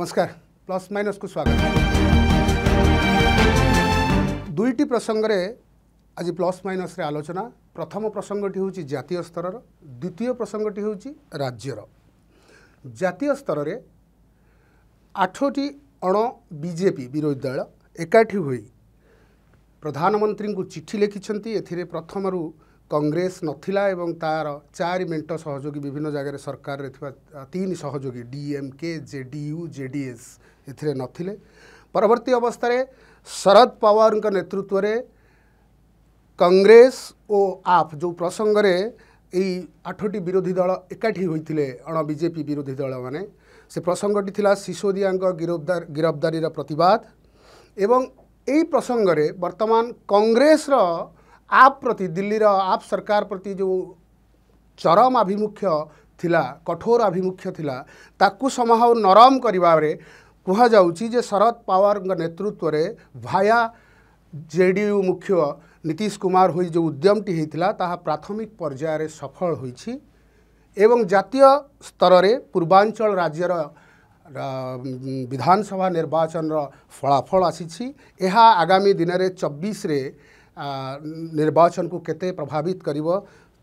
ନମସ୍କାର ପ୍ଲସ୍ ମାଇନସ୍କୁ ସ୍ୱାଗତ ଦୁଇଟି ପ୍ରସଙ୍ଗରେ ଆଜି ପ୍ଲସ୍ ମାଇନସ୍ରେ ଆଲୋଚନା ପ୍ରଥମ ପ୍ରସଙ୍ଗଟି ହେଉଛି ଜାତୀୟ ସ୍ତରର ଦ୍ୱିତୀୟ ପ୍ରସଙ୍ଗଟି ହେଉଛି ରାଜ୍ୟର ଜାତୀୟ ସ୍ତରରେ ଆଠଟି ଅଣ ବିଜେପି ବିରୋଧୀ ଦଳ ଏକାଠି ହୋଇ ପ୍ରଧାନମନ୍ତ୍ରୀଙ୍କୁ ଚିଠି ଲେଖିଛନ୍ତି ଏଥିରେ ପ୍ରଥମରୁ কংগ্রেস নথিলা এবং তার চারি মেন্ট সহযোগী বিভিন্ন জায়গায় সরকারের তিন সহযোগী ডিএমকে জেডিউ জেডিএস এতে নথিলে পরবর্তী অবস্থায় শরদ পওয়ার নেতৃত্বরে কংগ্রেস ও আপ যে প্রসঙ্গে এই আঠটি বিরোধী দল একাঠি হয়েছিল অণ বিজেপি বিরোধী দল মানে সে প্রসঙ্গটি লা সিসোদিয়া গিরফদার গিরফদারি প্রতবাদ এবং এই প্রসঙ্গে বর্তমান কংগ্রেসর ଆପ୍ ପ୍ରତି ଦିଲ୍ଲୀର ଆପ୍ ସରକାର ପ୍ରତି ଯେଉଁ ଚରମ ଆଭିମୁଖ୍ୟ ଥିଲା କଠୋର ଆଭିମୁଖ୍ୟ ଥିଲା ତାକୁ ସମହାଉ ନରମ କରିବାରେ କୁହାଯାଉଛି ଯେ ଶରଦ ପାୱାରଙ୍କ ନେତୃତ୍ୱରେ ଭାୟା ଜେ ଡି ୟୁ ମୁଖ୍ୟ ନୀତିଶ କୁମାର ହୋଇ ଯେଉଁ ଉଦ୍ୟମଟି ହୋଇଥିଲା ତାହା ପ୍ରାଥମିକ ପର୍ଯ୍ୟାୟରେ ସଫଳ ହୋଇଛି ଏବଂ ଜାତୀୟ ସ୍ତରରେ ପୂର୍ବାଞ୍ଚଳ ରାଜ୍ୟର ବିଧାନସଭା ନିର୍ବାଚନର ଫଳାଫଳ ଆସିଛି ଏହା ଆଗାମୀ ଦିନରେ ଚବିଶରେ निर्वाचन को केते प्रभावित कर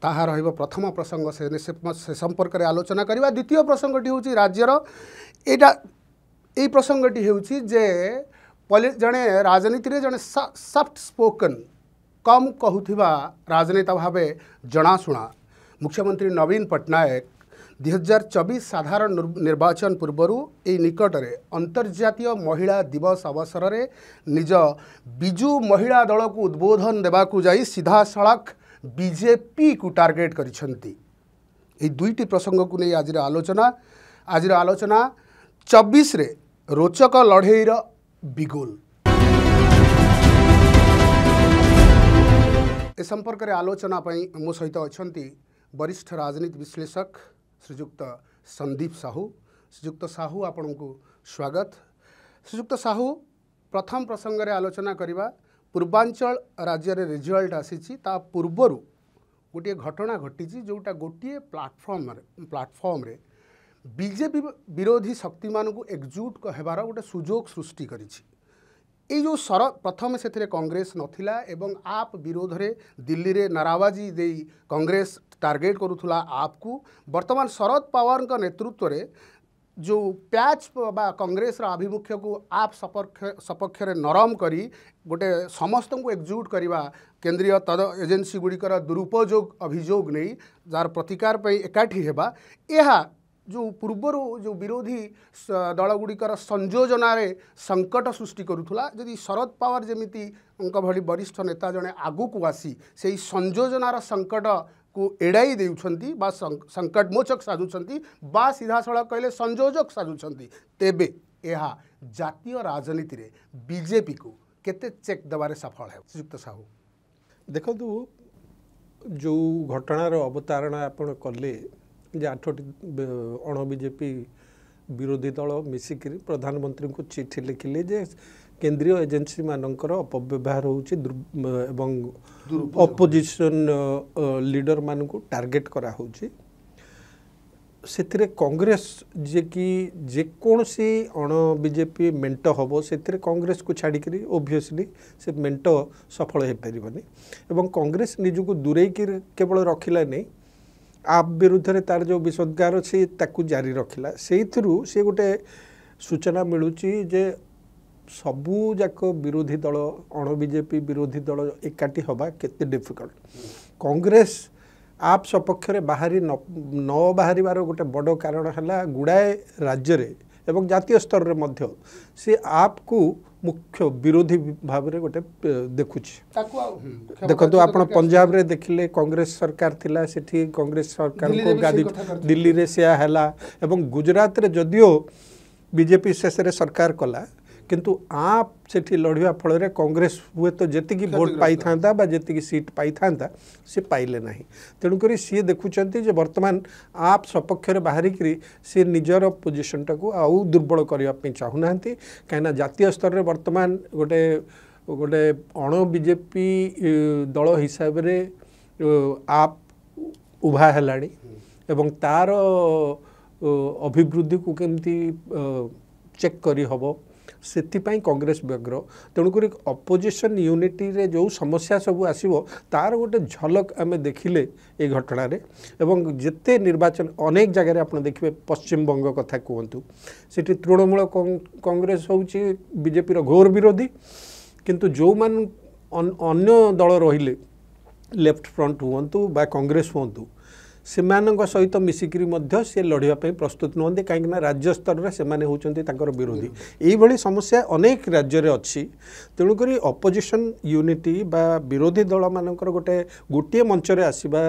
प्रथम प्रसंग से, से, संपर्क में आलोचना करवा द्वित प्रसंगटी हूँ राज्यर या प्रसंगटी हो जड़े राजनीति में जड़े सफ्ट स्पोकन कम कहता राजनेता भाव जनाशुना मुख्यमंत्री नवीन पट्टनायक दुई हजार चबिस साधारण निर्वाचन पूर्व यही निकटर अन्तर्जातीय महिला दिवस अवसरले निज विजु महिला दल को उद्बोधन दलको सीधा सड़क बीजेपी को टार्गेट गरिन्छ दुईटी को नै आज आलोचना आज आलोचना चबिसे रोचक लडै र बिगोल ए सहित आलोचनाप वरिष्ठ राजनीति विश्लेषक ଶ୍ରୀଯୁକ୍ତ ସନ୍ଦୀପ ସାହୁ ଶ୍ରୀଯୁକ୍ତ ସାହୁ ଆପଣଙ୍କୁ ସ୍ୱାଗତ ଶ୍ରୀଯୁକ୍ତ ସାହୁ ପ୍ରଥମ ପ୍ରସଙ୍ଗରେ ଆଲୋଚନା କରିବା ପୂର୍ବାଞ୍ଚଳ ରାଜ୍ୟରେ ରେଜଲ୍ଟ ଆସିଛି ତା ପୂର୍ବରୁ ଗୋଟିଏ ଘଟଣା ଘଟିଛି ଯେଉଁଟା ଗୋଟିଏ ପ୍ଲାଟଫର୍ମରେ ପ୍ଲାଟଫର୍ମରେ ବିଜେପି ବିରୋଧୀ ଶକ୍ତିମାନଙ୍କୁ ଏକଜୁଟ ହେବାର ଗୋଟେ ସୁଯୋଗ ସୃଷ୍ଟି କରିଛି এই যে সর প্রথমে সেথিরে কংগ্রেস নথিলা এবং আপ বিরোধরে দিল্লিরে कंग्रेस टार्गेट কংগ্রেস आप को আপকু शरद पवार नेतृत्व में जो प्याच बा कङ्ग्रेस र आभिमुख्यको आप सपक्ष सपक्षले नरम गरि गोटे समस्तको एकजुट गरेको केन्द्रीय तद एजेन्सी गुडिकर दुरुपयोग अभियोग नहीं जार प्रतिकार एकाठी होगा यह ଯେଉଁ ପୂର୍ବରୁ ଯେଉଁ ବିରୋଧୀ ଦଳଗୁଡ଼ିକର ସଂଯୋଜନାରେ ସଙ୍କଟ ସୃଷ୍ଟି କରୁଥିଲା ଯଦି ଶରଦ ପାୱାର ଯେମିତିଙ୍କ ଭଳି ବରିଷ୍ଠ ନେତା ଜଣେ ଆଗକୁ ଆସି ସେହି ସଂଯୋଜନାର ସଙ୍କଟ କୁ ଏଡ଼ାଇ ଦେଉଛନ୍ତି ବା ସଙ୍କଟମୋଚକ ସାଜୁଛନ୍ତି ବା ସିଧାସଳଖ କହିଲେ ସଂଯୋଜକ ସାଜୁଛନ୍ତି ତେବେ ଏହା ଜାତୀୟ ରାଜନୀତିରେ ବିଜେପିକୁ କେତେ ଚେକ୍ ଦେବାରେ ସଫଳ ହେବ ଶ୍ରୀଯୁକ୍ତ ସାହୁ ଦେଖନ୍ତୁ ଯେଉଁ ଘଟଣାର ଅବତାରଣା ଆପଣ କଲେ ଯେ ଆଠଟି ଅଣ ବିଜେପି ବିରୋଧୀ ଦଳ ମିଶିକିରି ପ୍ରଧାନମନ୍ତ୍ରୀଙ୍କୁ ଚିଠି ଲେଖିଲେ ଯେ କେନ୍ଦ୍ରୀୟ ଏଜେନ୍ସିମାନଙ୍କର ଅପବ୍ୟବହାର ହେଉଛି ଏବଂ ଅପୋଜିସନ୍ ଲିଡ଼ରମାନଙ୍କୁ ଟାର୍ଗେଟ୍ କରାହେଉଛି ସେଥିରେ କଂଗ୍ରେସ ଯିଏକି ଯେକୌଣସି ଅଣ ବିଜେପି ମେଣ୍ଟ ହେବ ସେଥିରେ କଂଗ୍ରେସକୁ ଛାଡ଼ିକିରି ଓଭିୟସ୍ଲି ସେ ମେଣ୍ଟ ସଫଳ ହୋଇପାରିବନି ଏବଂ କଂଗ୍ରେସ ନିଜକୁ ଦୂରେଇକି କେବଳ ରଖିଲା ନାହିଁ आप विरुद्ध तार जो विषोदगार अच्छे जारी रखिला से गोटे सूचना मिलूजे सबूक विरोधी दल अण बीजेपी विरोधी दल एकाठी हवा डिफिकल्ट कंग्रेस आप सपक्ष बाहरी न बाहर गोटे बड़ कारण है गुड़ाए राज्य जतियों स्तर में आप को मुख्य विरोधी भाव में गोटे देखु देखो आप पंजाब रे देखिले कांग्रेस सरकार थिला सेठी कांग्रेस सरकार को गादी दिल्ली रे से हला एवं गुजरात रे जदियो बीजेपी शेष सरकार कला किंतु आप से लड़ा फल कॉग्रेस हुए तो जी भोट पाई जी सीट पाइता सी पाइले ना तेणुक सी देखुं बर्तमान आप सपक्ष बाहर बाहरिकी सी निजर पोजिशन टाक आउ दुर्बल करने चाहूना कहीं जितिय स्तर में बर्तमान गोटे गोटे अण बीजेपी दल हिसाब से आप उभा है तार अभिवृद्धि को कमी चेक करहब ସେଥିପାଇଁ କଂଗ୍ରେସ ବ୍ୟଗ୍ର ତେଣୁକରି ଅପୋଜିସନ୍ ୟୁନିଟିରେ ଯେଉଁ ସମସ୍ୟା ସବୁ ଆସିବ ତା'ର ଗୋଟେ ଝଲକ ଆମେ ଦେଖିଲେ ଏ ଘଟଣାରେ ଏବଂ ଯେତେ ନିର୍ବାଚନ ଅନେକ ଜାଗାରେ ଆପଣ ଦେଖିବେ ପଶ୍ଚିମବଙ୍ଗ କଥା କୁହନ୍ତୁ ସେଠି ତୃଣମୂଳ କଂଗ୍ରେସ ହେଉଛି ବିଜେପିର ଘୋର ବିରୋଧୀ କିନ୍ତୁ ଯେଉଁମାନେ ଅନ୍ୟ ଦଳ ରହିଲେ ଲେଫ୍ଟ ଫ୍ରଣ୍ଟ ହୁଅନ୍ତୁ ବା କଂଗ୍ରେସ ହୁଅନ୍ତୁ ସେମାନଙ୍କ ସହିତ ମିଶିକିରି ମଧ୍ୟ ସେ ଲଢ଼ିବା ପାଇଁ ପ୍ରସ୍ତୁତ ନୁହନ୍ତି କାହିଁକିନା ରାଜ୍ୟ ସ୍ତରରେ ସେମାନେ ହେଉଛନ୍ତି ତାଙ୍କର ବିରୋଧୀ ଏଇଭଳି ସମସ୍ୟା ଅନେକ ରାଜ୍ୟରେ ଅଛି ତେଣୁକରି ଅପୋଜିସନ୍ ୟୁନିଟି ବା ବିରୋଧୀ ଦଳମାନଙ୍କର ଗୋଟେ ଗୋଟିଏ ମଞ୍ଚରେ ଆସିବା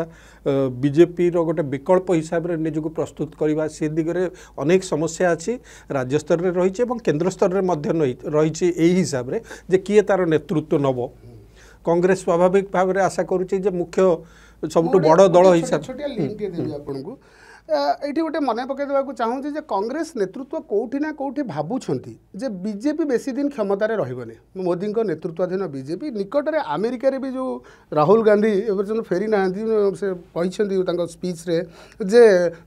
ବିଜେପିର ଗୋଟେ ବିକଳ୍ପ ହିସାବରେ ନିଜକୁ ପ୍ରସ୍ତୁତ କରିବା ସେ ଦିଗରେ ଅନେକ ସମସ୍ୟା ଅଛି ରାଜ୍ୟସ୍ତରରେ ରହିଛି ଏବଂ କେନ୍ଦ୍ର ସ୍ତରରେ ମଧ୍ୟ ରହିଛି ଏହି ହିସାବରେ ଯେ କିଏ ତା'ର ନେତୃତ୍ୱ ନେବ କଂଗ୍ରେସ ସ୍ୱାଭାବିକ ଭାବରେ ଆଶା କରୁଛି ଯେ ମୁଖ୍ୟ ସବୁଠୁ ବଡ଼ ଦଳ ହିସାବରେ ଛୋଟିଆ ଲିଙ୍କ ଦେବି ଆପଣଙ୍କୁ ଏଇଠି ଗୋଟେ ମନେ ପକାଇଦେବାକୁ ଚାହୁଁଛି ଯେ କଂଗ୍ରେସ ନେତୃତ୍ୱ କେଉଁଠି ନା କେଉଁଠି ଭାବୁଛନ୍ତି ଯେ ବିଜେପି ବେଶୀ ଦିନ କ୍ଷମତାରେ ରହିବନି ମୋଦିଙ୍କ ନେତୃତ୍ୱାଧୀନ ବିଜେପି ନିକଟରେ ଆମେରିକାରେ ବି ଯେଉଁ ରାହୁଲ ଗାନ୍ଧୀ ଏପର୍ଯ୍ୟନ୍ତ ଫେରିନାହାନ୍ତି ସେ କହିଛନ୍ତି ତାଙ୍କ ସ୍ପିଚ୍ରେ ଯେ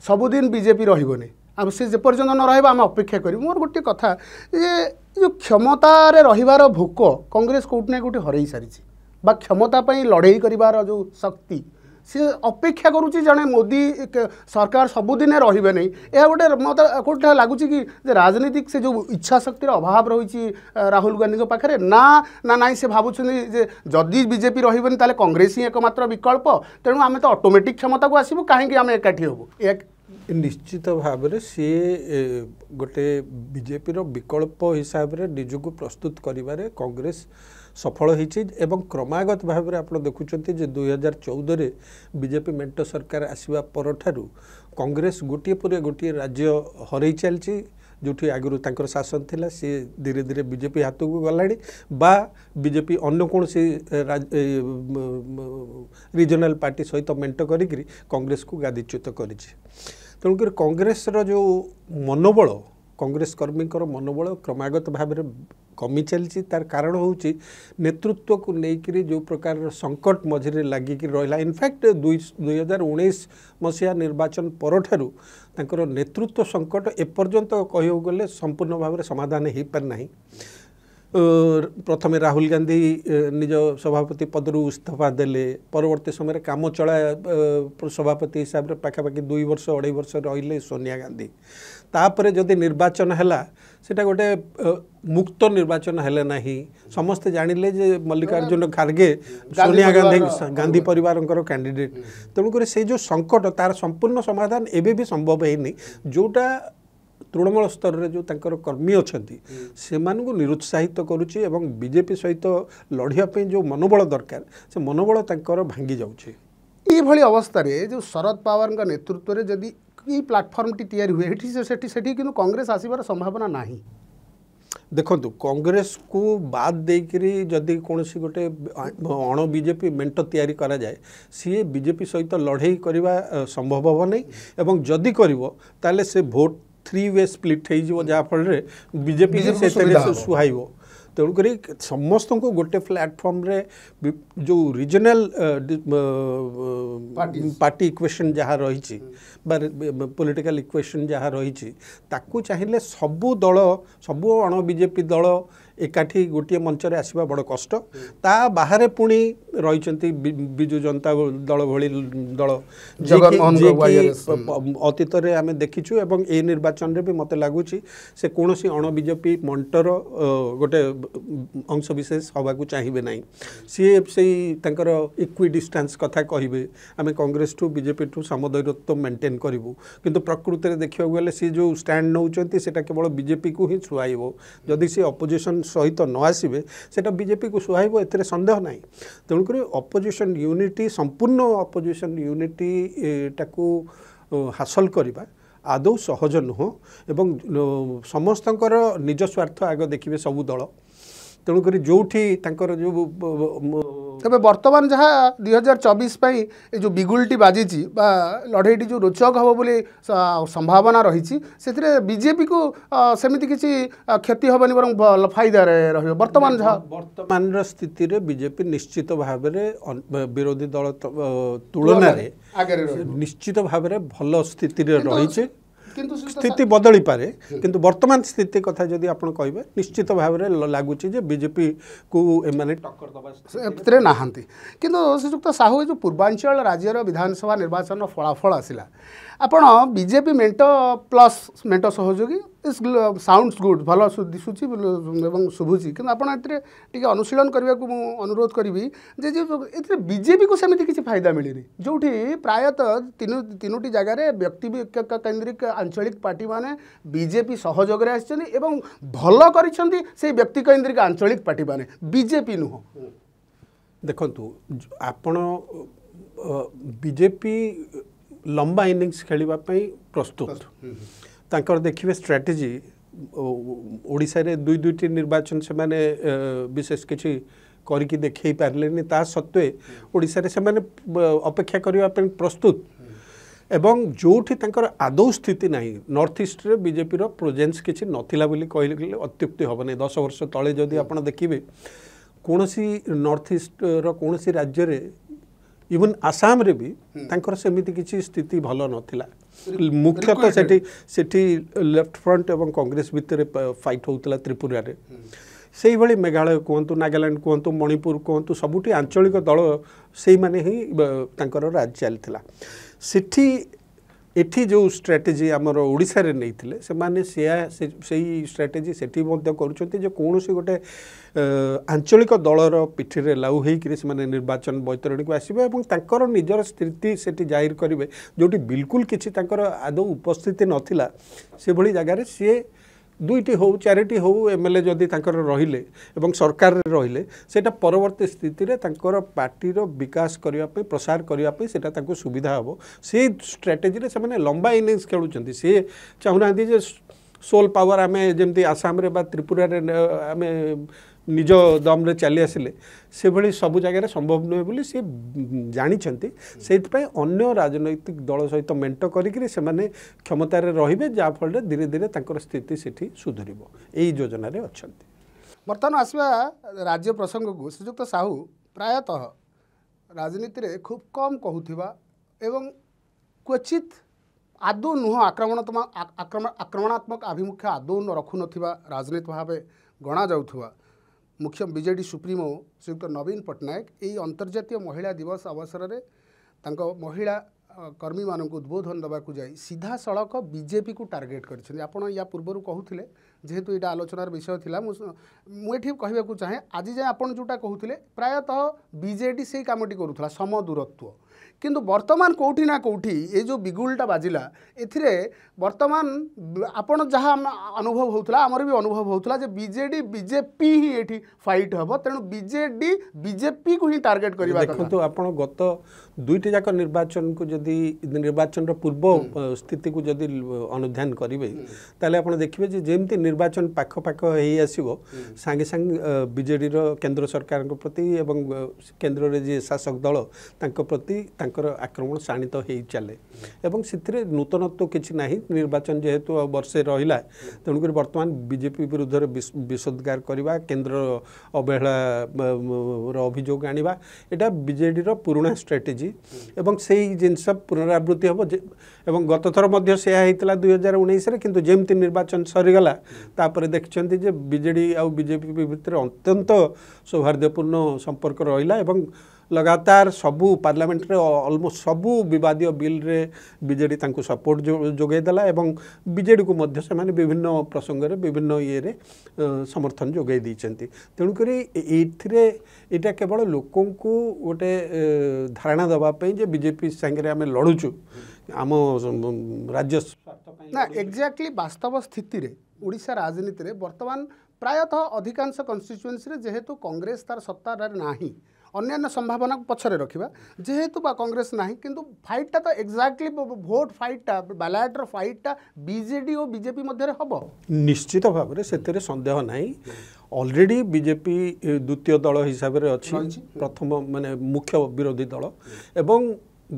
ସବୁଦିନ ବିଜେପି ରହିବନି ଆଉ ସେ ଯେପର୍ଯ୍ୟନ୍ତ ନ ରହିବ ଆମେ ଅପେକ୍ଷା କରିବୁ ମୋର ଗୋଟିଏ କଥା ଯେ ଯେଉଁ କ୍ଷମତାରେ ରହିବାର ଭୋକ କଂଗ୍ରେସ କେଉଁଠି ନା କେଉଁଠି ହରାଇ ସାରିଛି ବା କ୍ଷମତା ପାଇଁ ଲଢ଼େଇ କରିବାର ଯେଉଁ ଶକ୍ତି সে অপেক্ষা করুচি জনে মোদি সরকার সবুদিনে রহবে না এ গোটে মতো কোটা লাগুচি কি যে রাজনৈতিক সে যে ইচ্ছা শক্তির অভাব রয়েছে রাহুল গান্ধী পাখে না না নাই সে ভাবুছেন যে যদি বিজেপি রহবেনি তাহলে কংগ্রেস হি একমাত্র বিকল্প তেমন আমি তো অটোমেটিক ক্ষমতা আসবু কাহি আমি একাঠি হবু নিশ্চিত ভাবে সি গোটে বিজেপির বিকল্প হিসাবে নিজকে প্রস্তুত করবার কংগ্রেস সফল হয়েছে এবং ক্রমাগত ভাবে আপনার দেখুম যে দুই হাজার চৌদরে বিজেপি মেট সরকার আসবা পরঠার কংগ্রেস গোটিয়ে পরে গোটিয়ে রাজ্য হরাই চালছে ଯେଉଁଠି ଆଗରୁ ତାଙ୍କର ଶାସନ ଥିଲା ସିଏ ଧୀରେ ଧୀରେ ବିଜେପି ହାତକୁ ଗଲାଣି ବା ବିଜେପି ଅନ୍ୟ କୌଣସି ରିଜନାଲ ପାର୍ଟି ସହିତ ମେଣ୍ଟ କରିକିରି କଂଗ୍ରେସକୁ ଗାଦିଚ୍ୟୁତ କରିଛି ତେଣୁକରି କଂଗ୍ରେସର ଯେଉଁ ମନୋବଳ কংগ্রেস কর্মীঙ্কর মনোবল ক্রমাগত ভাবে কমি চালছে তার কারণ হচ্ছে নেতৃত্বকে নেইকি যে প্রকার সংকট মঝিরে লাগিকি রহলা ইনফ্যাক্ট দুই দুই হাজার উনিশ মশিয়া নির্বাচন পরঠার তাঁর নেতৃত্ব সংকট এপর্যন্ত কহবাক গেলে সম্পূর্ণ ভাবে সমাধান হয়ে পারি না प्रथम राहुल गांधी निज सभापति पदर इस्तफा परवर्ती समय कम चला सभापति हिसाब से पखापाखि दुई वर्ष अढ़ई वर्ष रही सोनिया गांधी तापर जदि निर्वाचन है गोटे मुक्त निर्वाचन है ना समस्ते जान लें मल्लिकार्जुन खारगे सोनिया गांधी गांधी परिवार कैंडिडेट तेणुक से जो संकट तार संपूर्ण समाधान एवं भी संभव है जोटा ତୃଣମୂଳ ସ୍ତରରେ ଯେଉଁ ତାଙ୍କର କର୍ମୀ ଅଛନ୍ତି ସେମାନଙ୍କୁ ନିରୁତ୍ସାହିତ କରୁଛି ଏବଂ ବିଜେପି ସହିତ ଲଢ଼ିବା ପାଇଁ ଯେଉଁ ମନୋବଳ ଦରକାର ସେ ମନୋବଳ ତାଙ୍କର ଭାଙ୍ଗି ଯାଉଛି ଏଇଭଳି ଅବସ୍ଥାରେ ଯେଉଁ ଶରଦ ପାୱାରଙ୍କ ନେତୃତ୍ୱରେ ଯଦି କି ପ୍ଲାଟଫର୍ମଟି ତିଆରି ହୁଏ ଏଠି ସେଠି ସେଠି କିନ୍ତୁ କଂଗ୍ରେସ ଆସିବାର ସମ୍ଭାବନା ନାହିଁ ଦେଖନ୍ତୁ କଂଗ୍ରେସକୁ ବାଦ୍ ଦେଇକରି ଯଦି କୌଣସି ଗୋଟେ ଅଣ ବିଜେପି ମେଣ୍ଟ ତିଆରି କରାଯାଏ ସିଏ ବିଜେପି ସହିତ ଲଢ଼େଇ କରିବା ସମ୍ଭବ ହେବ ନାହିଁ ଏବଂ ଯଦି କରିବ ତାହେଲେ ସେ ଭୋଟ୍ ଥ୍ରୀ ୱେ ସ୍ପ୍ଲିଟ୍ ହେଇଯିବ ଯାହାଫଳରେ ବିଜେପି ସେତେବେଳେ ସୁହାଇବ ତେଣୁକରି ସମସ୍ତଙ୍କୁ ଗୋଟେ ପ୍ଲାଟଫର୍ମରେ ଯେଉଁ ରିଜନାଲ ପାର୍ଟି ଇକ୍ୱେସନ୍ ଯାହା ରହିଛି ବା ପଲିଟିକାଲ ଇକ୍ୱେସନ୍ ଯାହା ରହିଛି ତାକୁ ଚାହିଁଲେ ସବୁ ଦଳ ସବୁ ଅଣ ବିଜେପି ଦଳ ଏକାଠି ଗୋଟିଏ ମଞ୍ଚରେ ଆସିବା ବଡ଼ କଷ୍ଟ ତା ବାହାରେ ପୁଣି ରହିଛନ୍ତି ବିଜୁ ଜନତା ଦଳ ଭଳି ଦଳ ଅତୀତରେ ଆମେ ଦେଖିଛୁ ଏବଂ ଏଇ ନିର୍ବାଚନରେ ବି ମୋତେ ଲାଗୁଛି ସେ କୌଣସି ଅଣ ବିଜେପି ମଣ୍ଟର ଗୋଟେ ଅଂଶବିଶେଷ ହେବାକୁ ଚାହିଁବେ ନାହିଁ ସିଏ ସେଇ ତାଙ୍କର ଇକ୍ୱି ଡିଷ୍ଟାନ୍ସ କଥା କହିବେ ଆମେ କଂଗ୍ରେସଠୁ ବିଜେପିଠୁ ସମଦୈରତ୍ୱ ମେଣ୍ଟେନ୍ କରିବୁ କିନ୍ତୁ ପ୍ରକୃତରେ ଦେଖିବାକୁ ଗଲେ ସିଏ ଯେଉଁ ଷ୍ଟାଣ୍ଡ ନେଉଛନ୍ତି ସେଇଟା କେବଳ ବିଜେପିକୁ ହିଁ ସୁହାଇବ ଯଦି ସିଏ ଅପୋଜିସନ୍ ସହିତ ନ ଆସିବେ ସେଇଟା ବିଜେପିକୁ ସୁହାଇବ ଏଥିରେ ସନ୍ଦେହ ନାହିଁ ତେଣୁ ତେଣୁକରି ଅପୋଜିସନ୍ ୟୁନିଟି ସମ୍ପୂର୍ଣ୍ଣ ଅପୋଜିସନ୍ ୟୁନିଟି ଟାକୁ ହାସଲ କରିବା ଆଦୌ ସହଜ ନୁହଁ ଏବଂ ସମସ୍ତଙ୍କର ନିଜ ସ୍ୱାର୍ଥ ଆଗ ଦେଖିବେ ସବୁ ଦଳ তেণুকরি ଯେଉଁଠି ତାଙ୍କର ଯେଉଁ তবে বর্তমান যা দুই হাজার চবিশ পাই এই যে বিগুলটি বাজিছি বা লড়াইটি যে রোচক হব বলে সম্ভাবনা রয়েছে সেতিরে বিজেপি কু সেমিতি কিছু ক্ষতি হবনি বরং ফাইদারে রহব বর্তমান যা বর্তমানর স্থিতিরে বিজেপি নিশ্চিত ভাবে বিরোধী দল তুলনায় নিশ্চিত ভাবে ভালো স্থিতিরে রয়েছে ସ୍ଥିତି ବଦଳି ପାରେ କିନ୍ତୁ ବର୍ତ୍ତମାନ ସ୍ଥିତି କଥା ଯଦି ଆପଣ କହିବେ ନିଶ୍ଚିତ ଭାବରେ ଲାଗୁଛି ଯେ ବିଜେପିକୁ ଏମାନେ ଟକ୍କର ଦେବା ଏଥିରେ ନାହାନ୍ତି କିନ୍ତୁ ଶ୍ରୀଯୁକ୍ତ ସାହୁ ଏ ଯେଉଁ ପୂର୍ବାଞ୍ଚଳ ରାଜ୍ୟର ବିଧାନସଭା ନିର୍ବାଚନର ଫଳାଫଳ ଆସିଲା ଆପଣ ବିଜେପି ମେଣ୍ଟ ପ୍ଲସ୍ ମେଣ୍ଟ ସହଯୋଗୀ इस साउंडस गुड भल दिशु शुभुच्छ कि आपड़े अनुशीलन करने को अनुरोध करी जे ए बजेपी को सेमती किसी फायदा मिलनी जो प्रायतः तीनो तीनो जगार व्यक्ति केन्द्रिक आंचलिक पार्टी मैंने बजेपी सहयोग आव भल कर केन्द्रिक आंचलिक पार्टी मैंने बजेपी नुह देखु आपजेपी लंबा इनिंगस खेलवाई प्रस्तुत ତାଙ୍କର ଦେଖିବେ ଷ୍ଟ୍ରାଟେଜି ଓଡ଼ିଶାରେ ଦୁଇ ଦୁଇଟି ନିର୍ବାଚନ ସେମାନେ ବିଶେଷ କିଛି କରିକି ଦେଖାଇ ପାରିଲେନି ତା ସତ୍ତ୍ୱେ ଓଡ଼ିଶାରେ ସେମାନେ ଅପେକ୍ଷା କରିବା ପାଇଁ ପ୍ରସ୍ତୁତ ଏବଂ ଯେଉଁଠି ତାଙ୍କର ଆଦୌ ସ୍ଥିତି ନାହିଁ ନର୍ଥ ଇଷ୍ଟରେ ବିଜେପିର ପ୍ରୋଜେନ୍ସ କିଛି ନଥିଲା ବୋଲି କହିଲେ ଅତ୍ୟୁକ୍ତି ହେବନି ଦଶ ବର୍ଷ ତଳେ ଯଦି ଆପଣ ଦେଖିବେ କୌଣସି ନର୍ଥ ଇଷ୍ଟର କୌଣସି ରାଜ୍ୟରେ ଇଭନ୍ ଆସାମରେ ବି ତାଙ୍କର ସେମିତି କିଛି ସ୍ଥିତି ଭଲ ନଥିଲା ମୁଖ୍ୟତଃ ସେଠି ସେଠି ଲେଫ୍ଟ ଫ୍ରଣ୍ଟ ଏବଂ କଂଗ୍ରେସ ଭିତରେ ଫାଇଟ୍ ହେଉଥିଲା ତ୍ରିପୁରାରେ ସେଇଭଳି ମେଘାଳୟ କୁହନ୍ତୁ ନାଗାଲାଣ୍ଡ କୁହନ୍ତୁ ମଣିପୁର କୁହନ୍ତୁ ସବୁଠି ଆଞ୍ଚଳିକ ଦଳ ସେଇମାନେ ହିଁ ତାଙ୍କର ରାଜ ଚାଲିଥିଲା ସେଠି ଏଠି ଯେଉଁ ଷ୍ଟ୍ରାଟେଜି ଆମର ଓଡ଼ିଶାରେ ନେଇଥିଲେ ସେମାନେ ସେୟା ସେଇ ଷ୍ଟ୍ରାଟେଜି ସେଠି ମଧ୍ୟ କରୁଛନ୍ତି ଯେ କୌଣସି ଗୋଟେ ଆଞ୍ଚଳିକ ଦଳର ପିଠିରେ ଲାଗୁ ହୋଇକରି ସେମାନେ ନିର୍ବାଚନ ବୈତରଣୀକୁ ଆସିବେ ଏବଂ ତାଙ୍କର ନିଜର ସ୍ଥିତି ସେଠି ଜାହିର କରିବେ ଯେଉଁଠି ବିଲକୁଲ କିଛି ତାଙ୍କର ଆଦୌ ଉପସ୍ଥିତି ନଥିଲା ସେଭଳି ଜାଗାରେ ସିଏ দুইটি হো চারিটি হো এমএলএ যদি তাঁর রহলে এবং সরকার রহলে সেটা পরবর্তী স্থিতিরে তাঁর পার্টির বিকাশ করা প্রসার করা সেটা তাঁর সুবিধা হব সেই স্ট্রাটেজি সে লম্বা ইনিংস খেলুচ্ছেন সি চাহুনা যে ସୋଲ୍ ପାୱାର ଆମେ ଯେମିତି ଆସାମରେ ବା ତ୍ରିପୁରାରେ ଆମେ ନିଜ ଦମ୍ରେ ଚାଲି ଆସିଲେ ସେଭଳି ସବୁ ଜାଗାରେ ସମ୍ଭବ ନୁହେଁ ବୋଲି ସେ ଜାଣିଛନ୍ତି ସେଇଥିପାଇଁ ଅନ୍ୟ ରାଜନୈତିକ ଦଳ ସହିତ ମେଣ୍ଟ କରିକିରି ସେମାନେ କ୍ଷମତାରେ ରହିବେ ଯାହାଫଳରେ ଧୀରେ ଧୀରେ ତାଙ୍କର ସ୍ଥିତି ସେଠି ସୁଧୁରିବ ଏଇ ଯୋଜନାରେ ଅଛନ୍ତି ବର୍ତ୍ତମାନ ଆସିବା ରାଜ୍ୟ ପ୍ରସଙ୍ଗକୁ ଶ୍ରୀଯୁକ୍ତ ସାହୁ ପ୍ରାୟତଃ ରାଜନୀତିରେ ଖୁବ୍ କମ୍ କହୁଥିବା ଏବଂ କ୍ୱଚିତ୍ आदौ नुह आक्रमणात्मक आक्रमणात्मक आभिमुख्य आदौ रखुनथिबा राजनीति भावे गणा जाउथिबा मुख्य बीजेडी सुप्रिमो श्रीयुक्त नवीन पट्टनायक यही अंतर्जातीय महिला दिवस अवसर में ତାଙ୍କ ମହିଳା କର୍ମୀମାନଙ୍କୁ ଉଦ୍ବୋଧନ ଦେବାକୁ ଯାଇ ସିଧାସଳଖ ବିଜେପିକୁ ଟାର୍ଗେଟ୍ କରିଛନ୍ତି ଆପଣ ୟା ପୂର୍ବରୁ କହୁଥିଲେ ଯେହେତୁ ଏଇଟା ଆଲୋଚନାର ବିଷୟ ଥିଲା ମୁଁ ମୁଁ ଏଠି କହିବାକୁ ଚାହେଁ ଆଜି ଯାଏଁ ଆପଣ ଯେଉଁଟା କହୁଥିଲେ ପ୍ରାୟତଃ ବିଜେଡ଼ି ସେଇ କାମଟି କରୁଥିଲା ସମଦୂରତ୍ୱ কিন্তু বর্তমান কোটি না কোটি এই যে বিগুলটা বাজিলা এথিরে বর্তমান আপন যাহা অনুভব হোলা আমার বি অনুভব হোলা যে বিজেডি বিজেপি হি এটি ফাইট হব তেণু বিজেডি বিজেপি কু হি টার্গেট করিবা দেখন্তু আপন গত দুইটি যাক নির্বাচন কু যদি নির্বাচন পূর্ব স্থিতি কু যদি অনুধ্যান করিবে তাহলে আপন দেখিবে যে যেমতি নির্বাচন পাখ পাখ হই আসিব সাঙ্গে সাঙ্গে বিজেডির কেন্দ্র সরকারଙ୍କ প্রতি এবং কেন্দ্রের যে শাসক দল তাঙ্ক প্রতি ତାଙ୍କର ଆକ୍ରମଣ ଶାଣିତ ହେଇ ଚାଲେ ଏବଂ ସେଥିରେ ନୂତନତ୍ୱ କିଛି ନାହିଁ ନିର୍ବାଚନ ଯେହେତୁ ବର୍ଷେ ରହିଲା ତେଣୁକରି ବର୍ତ୍ତମାନ ବିଜେପି ବିରୁଦ୍ଧରେ ବିଶୋଧଗାର କରିବା କେନ୍ଦ୍ର ଅବହେଳାର ଅଭିଯୋଗ ଆଣିବା ଏଇଟା ବିଜେଡ଼ିର ପୁରୁଣା ଷ୍ଟ୍ରାଟେଜି ଏବଂ ସେଇ ଜିନିଷ ପୁନରାବୃତ୍ତି ହେବ ଏବଂ ଗତଥର ମଧ୍ୟ ସେୟା ହେଇଥିଲା ଦୁଇ ହଜାର ଉଣେଇଶରେ କିନ୍ତୁ ଯେମିତି ନିର୍ବାଚନ ସରିଗଲା ତାପରେ ଦେଖିଛନ୍ତି ଯେ ବିଜେଡ଼ି ଆଉ ବିଜେପି ଭିତରେ ଅତ୍ୟନ୍ତ ସୌହାର୍ଦ୍ଦ୍ୟପୂର୍ଣ୍ଣ ସମ୍ପର୍କ ରହିଲା ଏବଂ ଲଗାତାର ସବୁ ପାର୍ଲାମେଣ୍ଟରେ ଅଲମୋଷ୍ଟ ସବୁ ବିବାଦୀୟ ବିଲ୍ରେ ବିଜେଡ଼ି ତାଙ୍କୁ ସପୋର୍ଟ ଯୋଗାଇ ଦେଲା ଏବଂ ବିଜେଡ଼ିକୁ ମଧ୍ୟ ସେମାନେ ବିଭିନ୍ନ ପ୍ରସଙ୍ଗରେ ବିଭିନ୍ନ ଇଏରେ ସମର୍ଥନ ଯୋଗାଇ ଦେଇଛନ୍ତି ତେଣୁକରି ଏଥିରେ ଏଇଟା କେବଳ ଲୋକଙ୍କୁ ଗୋଟେ ଧାରଣା ଦେବା ପାଇଁ ଯେ ବିଜେପି ସାଙ୍ଗରେ ଆମେ ଲଢ଼ୁଛୁ ଆମ ରାଜ୍ୟ ନା ଏକ୍ଜାକ୍ଟଲି ବାସ୍ତବ ସ୍ଥିତିରେ ଓଡ଼ିଶା ରାଜନୀତିରେ ବର୍ତ୍ତମାନ ପ୍ରାୟତଃ ଅଧିକାଂଶ କନଷ୍ଟିଚ୍ୟୁଏନ୍ସିରେ ଯେହେତୁ କଂଗ୍ରେସ ତାର ସତ୍ତାରେ ନାହିଁ অন্যান্য সম্ভাবনা পছরে রাখা যেহেতু বা কংগ্রেস না কিন্তু ফাইটটা তো এক্সাক্টলি ভোট ফাইটটা ব্যালাটর ফাইটটা বিজেডি ও বিজেপি মধ্যে হব নিশ্চিত ভাবে সেতরে সন্দেহ নাই অলরেডি বিজেপি দ্বিতীয় দল হিসাবে অছি প্রথম মানে মুখ্য বিরোধী দল এবং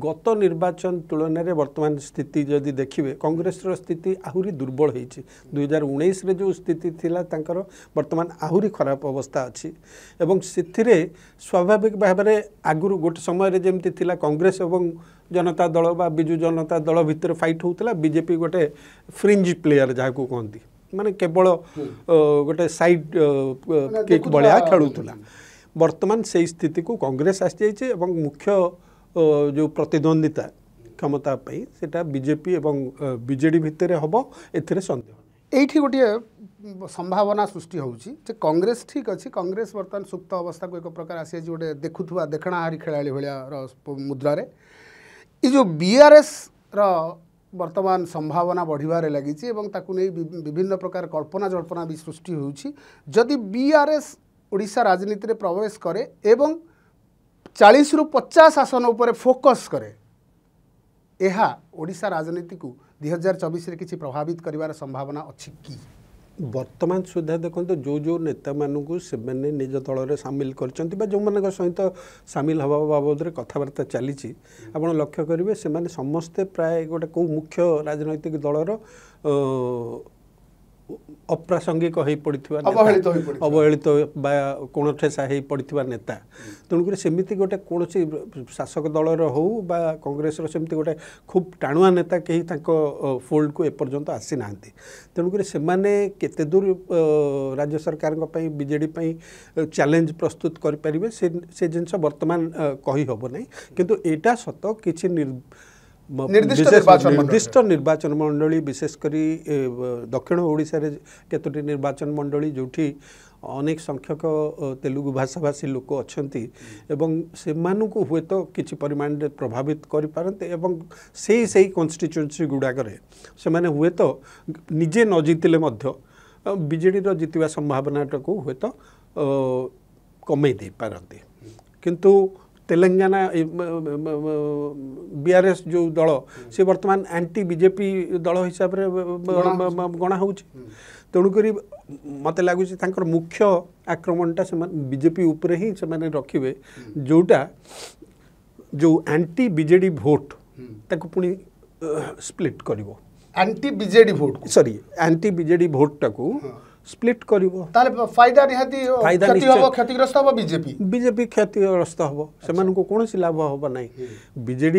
গত নির্বাচন তুলনায় বর্তমান স্থিতি যদি দেখবে কংগ্রেসর স্থিতি আহুরি দুর্বল হয়েছে দুই হাজার উনিশে যে স্থিতি লা তাঁর বর্তমান আহুরি খারাপ অবস্থা অছি এবং সেথিরে স্বাভাবিক ভাবে আগর গোটে সময় যেমি লা কংগ্রেস এবং জনতা দল বা বিজু জনতা দল ভিতরে ফাইট হোলা বিজেপি গোটে ফ্রিঞ্জ প্লেয়ার যা কুহতি মানে কেবল গোটে সাইড কিক ভা খেলুলা বর্তমান সেই স্থিতি কংগ্রেস আসি যাই এবং মুখ্য ଯେଉଁ ପ୍ରତିଦ୍ୱନ୍ଦିତା କ୍ଷମତା ପାଇଁ ସେଇଟା ବିଜେପି ଏବଂ ବିଜେଡ଼ି ଭିତରେ ହେବ ଏଥିରେ ସନ୍ଦେହ ଏଇଠି ଗୋଟିଏ ସମ୍ଭାବନା ସୃଷ୍ଟି ହେଉଛି ଯେ କଂଗ୍ରେସ ଠିକ୍ ଅଛି କଂଗ୍ରେସ ବର୍ତ୍ତମାନ ସୁପ୍ତ ଅବସ୍ଥାକୁ ଏକ ପ୍ରକାର ଆସିଯାଇଛି ଗୋଟେ ଦେଖୁଥିବା ଦେଖଣାହାରୀ ଖେଳାଳି ଭଳିଆର ମୁଦ୍ରାରେ ଏ ଯେଉଁ ବିଆର୍ଏସ୍ର ବର୍ତ୍ତମାନ ସମ୍ଭାବନା ବଢ଼ିବାରେ ଲାଗିଛି ଏବଂ ତାକୁ ନେଇ ବିଭିନ୍ନ ପ୍ରକାର କଳ୍ପନା ଜଳ୍ପନା ବି ସୃଷ୍ଟି ହେଉଛି ଯଦି ବିଆର୍ଏସ୍ ଓଡ଼ିଶା ରାଜନୀତିରେ ପ୍ରବେଶ କରେ ଏବଂ ଚାଳିଶରୁ ପଚାଶ ଆସନ ଉପରେ ଫୋକସ୍ କରେ ଏହା ଓଡ଼ିଶା ରାଜନୀତିକୁ ଦୁଇ ହଜାର ଚବିଶରେ କିଛି ପ୍ରଭାବିତ କରିବାର ସମ୍ଭାବନା ଅଛି କି ବର୍ତ୍ତମାନ ସୁଦ୍ଧା ଦେଖନ୍ତୁ ଯେଉଁ ଯେଉଁ ନେତାମାନଙ୍କୁ ସେମାନେ ନିଜ ଦଳରେ ସାମିଲ କରିଛନ୍ତି ବା ଯେଉଁମାନଙ୍କ ସହିତ ସାମିଲ ହେବା ବାବଦରେ କଥାବାର୍ତ୍ତା ଚାଲିଛି ଆପଣ ଲକ୍ଷ୍ୟ କରିବେ ସେମାନେ ସମସ୍ତେ ପ୍ରାୟ ଗୋଟେ କେଉଁ ମୁଖ୍ୟ ରାଜନୈତିକ ଦଳର অপ্রাসঙ্গিক হয়ে পড়া অবহেলিত বা কোণঠেসা হয়ে পড়া নেতা তেমনি সেমিতি গোটে কোণী শাসক দলের হোক বা কংগ্রেসর সেমি গোটে খুব টাণুয়া নেতা কে তাঁক ফোল্ডকু এপর্যন্ত আসি না তেমনি সে কেতে দূর রাজ্য সরকার বিজেডি চ্যালেঞ্জ প্রস্তুত করে পারে সে জিনিস বর্তমান হব না কিন্তু এটা সত কিছু ନିର୍ଦ୍ଦିଷ୍ଟ ନିର୍ବାଚନ ମଣ୍ଡଳୀ ବିଶେଷ କରି ଦକ୍ଷିଣ ଓଡ଼ିଶାରେ କେତୋଟି ନିର୍ବାଚନ ମଣ୍ଡଳୀ ଯେଉଁଠି ଅନେକ ସଂଖ୍ୟକ ତେଲୁଗୁ ଭାଷାଭାଷୀ ଲୋକ ଅଛନ୍ତି ଏବଂ ସେମାନଙ୍କୁ ହୁଏତ କିଛି ପରିମାଣରେ ପ୍ରଭାବିତ କରିପାରନ୍ତି ଏବଂ ସେଇ ସେଇ କନଷ୍ଟିଚୁଏନ୍ସି ଗୁଡ଼ାକରେ ସେମାନେ ହୁଏତ ନିଜେ ନ ଜିତିଲେ ମଧ୍ୟ ବିଜେଡ଼ିର ଜିତିବା ସମ୍ଭାବନାଟାକୁ ହୁଏତ କମେଇ ଦେଇପାରନ୍ତି କିନ୍ତୁ तेलंगाना बीआरएस जो दल हम्म। से वर्तमान एंटी बीजेपी दल हिसाब से गणा हो तेणुक मत लगुच मुख्य आक्रमणटा से बीजेपी उपरे ही से रखे जोटा जो एंटी बीजेडी भोट ताको पुणी स्प्लिट कर anti BJD vote sorry anti BJD vote टाकू स्प्लिट कर बीजेपी क्षतिग्रस्त हम से कौन सी लाभ हम ना बजे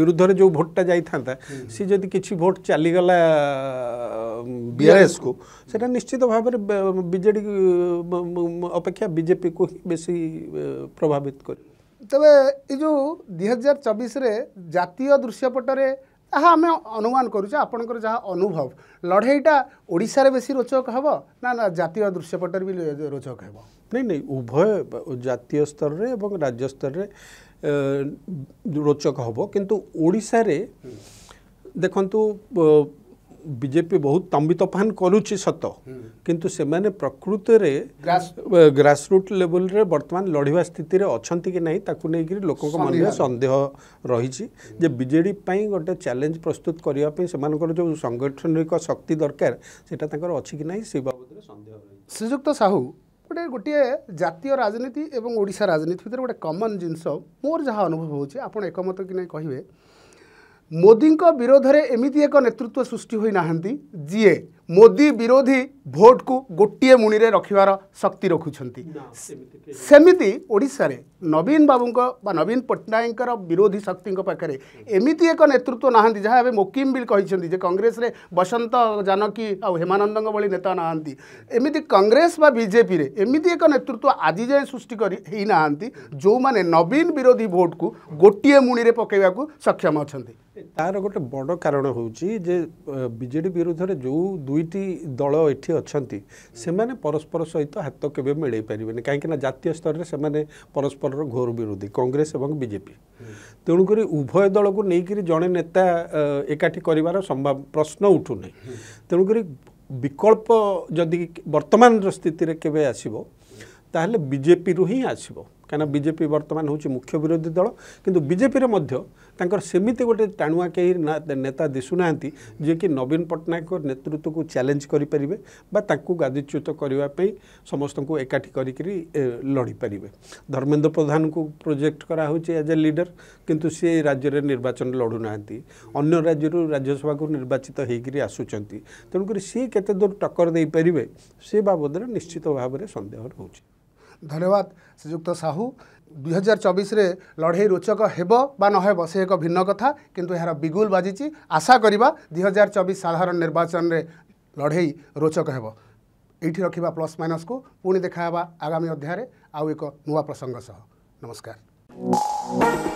विरुद्ध जो भोटा जाता सी जदि कि भोट चलीगला बीआरएस को सेटा निश्चित भाव विजे अपेक्षा बीजेपी को ही बेस प्रभावित कर तेज ये दुई हजार चबीस ତାହା ଆମେ ଅନୁମାନ କରୁଛୁ ଆପଣଙ୍କର ଯାହା ଅନୁଭବ ଲଢ଼େଇଟା ଓଡ଼ିଶାରେ ବେଶୀ ରୋଚକ ହେବ ନା ନା ଜାତୀୟ ଦୃଶ୍ୟପଟରେ ବି ରୋଚକ ହେବ ନାଇଁ ନାଇଁ ଉଭୟ ଜାତୀୟ ସ୍ତରରେ ଏବଂ ରାଜ୍ୟ ସ୍ତରରେ ରୋଚକ ହେବ କିନ୍ତୁ ଓଡ଼ିଶାରେ ଦେଖନ୍ତୁ ବିଜେପି ବହୁତ ତମ୍ବିତଫାନ କରୁଛି ସତ କିନ୍ତୁ ସେମାନେ ପ୍ରକୃତରେ ଗ୍ରାସରୁଟ୍ ଲେଭେଲରେ ବର୍ତ୍ତମାନ ଲଢ଼ିବା ସ୍ଥିତିରେ ଅଛନ୍ତି କି ନାହିଁ ତାକୁ ନେଇକରି ଲୋକଙ୍କ ମନରେ ସନ୍ଦେହ ରହିଛି ଯେ ବିଜେଡ଼ି ପାଇଁ ଗୋଟେ ଚ୍ୟାଲେଞ୍ଜ ପ୍ରସ୍ତୁତ କରିବା ପାଇଁ ସେମାନଙ୍କର ଯେଉଁ ସାଙ୍ଗଠନିକ ଶକ୍ତି ଦରକାର ସେଇଟା ତାଙ୍କର ଅଛି କି ନାହିଁ ସେ ବାବଦରେ ସନ୍ଦେହ ରହିଛି ଶ୍ରୀଯୁକ୍ତ ସାହୁ ଗୋଟେ ଗୋଟିଏ ଜାତୀୟ ରାଜନୀତି ଏବଂ ଓଡ଼ିଶା ରାଜନୀତି ଭିତରେ ଗୋଟେ କମନ୍ ଜିନିଷ ମୋର ଯାହା ଅନୁଭବ ହେଉଛି ଆପଣ ଏକମତ କି ନାହିଁ କହିବେ मोदी विरोध में एमती एक नेतृत्व सृष्टि होना जीए मोदी विरोधी भोट को गोटे मुणि रखार शक्ति रखुंट सेमती ओडा नवीन बाबू का नवीन पट्टनायक विरोधी शक्ति पाखे एमती एक नेतृत्व ना जहाँ मोकिम बिल कही कंग्रेस रे बसंत जानकी आ हेमानंद भाई नेता नहांती कंग्रेस बीजेपी एमती एक नेतृत्व आज जाए सृष्टि करना जो मैंने नवीन विरोधी भोट को गोटे मुणि पकेवाक सक्षम अच्छा ତାର ଗୋଟେ ବଡ଼ କାରଣ ହେଉଛି ଯେ ବିଜେଡ଼ି ବିରୁଦ୍ଧରେ ଯେଉଁ ଦୁଇଟି ଦଳ ଏଠି ଅଛନ୍ତି ସେମାନେ ପରସ୍ପର ସହିତ ହାତ କେବେ ମିଳେଇ ପାରିବେନି କାହିଁକିନା ଜାତୀୟ ସ୍ତରରେ ସେମାନେ ପରସ୍ପରର ଘୋର ବିରୋଧୀ କଂଗ୍ରେସ ଏବଂ ବିଜେପି ତେଣୁକରି ଉଭୟ ଦଳକୁ ନେଇକରି ଜଣେ ନେତା ଏକାଠି କରିବାର ସମ୍ଭାବ ପ୍ରଶ୍ନ ଉଠୁନି ତେଣୁକରି ବିକଳ୍ପ ଯଦି ବର୍ତ୍ତମାନର ସ୍ଥିତିରେ କେବେ ଆସିବ ତାହେଲେ ବିଜେପିରୁ ହିଁ ଆସିବ କାହିଁକିନା ବିଜେପି ବର୍ତ୍ତମାନ ହେଉଛି ମୁଖ୍ୟ ବିରୋଧୀ ଦଳ କିନ୍ତୁ ବିଜେପିରେ ମଧ୍ୟ ତାଙ୍କର ସେମିତି ଗୋଟେ ଟାଣୁଆ କେହି ନେତା ଦିଶୁନାହାନ୍ତି ଯିଏକି ନବୀନ ପଟ୍ଟନାୟକଙ୍କ ନେତୃତ୍ୱକୁ ଚ୍ୟାଲେଞ୍ଜ କରିପାରିବେ ବା ତାଙ୍କୁ ଗାଦିଚ୍ୟୁତ କରିବା ପାଇଁ ସମସ୍ତଙ୍କୁ ଏକାଠି କରିକିରି ଲଢ଼ିପାରିବେ ଧର୍ମେନ୍ଦ୍ର ପ୍ରଧାନଙ୍କୁ ପ୍ରୋଜେକ୍ଟ କରାହେଉଛି ଆଜ୍ ଏ ଲିଡର କିନ୍ତୁ ସେ ରାଜ୍ୟରେ ନିର୍ବାଚନ ଲଢ଼ୁନାହାନ୍ତି ଅନ୍ୟ ରାଜ୍ୟରୁ ରାଜ୍ୟସଭାକୁ ନିର୍ବାଚିତ ହୋଇକିରି ଆସୁଛନ୍ତି ତେଣୁକରି ସେ କେତେ ଦୂର ଟକ୍କର ଦେଇପାରିବେ ସେ ବାବଦରେ ନିଶ୍ଚିତ ଭାବରେ ସନ୍ଦେହ ରହୁଛି ଧନ୍ୟବାଦ ଶ୍ରୀଯୁକ୍ତ ସାହୁ ଦୁଇହଜାର ଚବିଶରେ ଲଢ଼େଇ ରୋଚକ ହେବ ବା ନ ହେବ ସେ ଏକ ଭିନ୍ନ କଥା କିନ୍ତୁ ଏହାର ବିଗୁଲ ବାଜିଛି ଆଶା କରିବା ଦୁଇହଜାର ଚବିଶ ସାଧାରଣ ନିର୍ବାଚନରେ ଲଢ଼େଇ ରୋଚକ ହେବ ଏଇଠି ରଖିବା ପ୍ଲସ୍ ମାଇନସ୍କୁ ପୁଣି ଦେଖା ହେବା ଆଗାମୀ ଅଧ୍ୟାୟରେ ଆଉ ଏକ ନୂଆ ପ୍ରସଙ୍ଗ ସହ ନମସ୍କାର Thank you.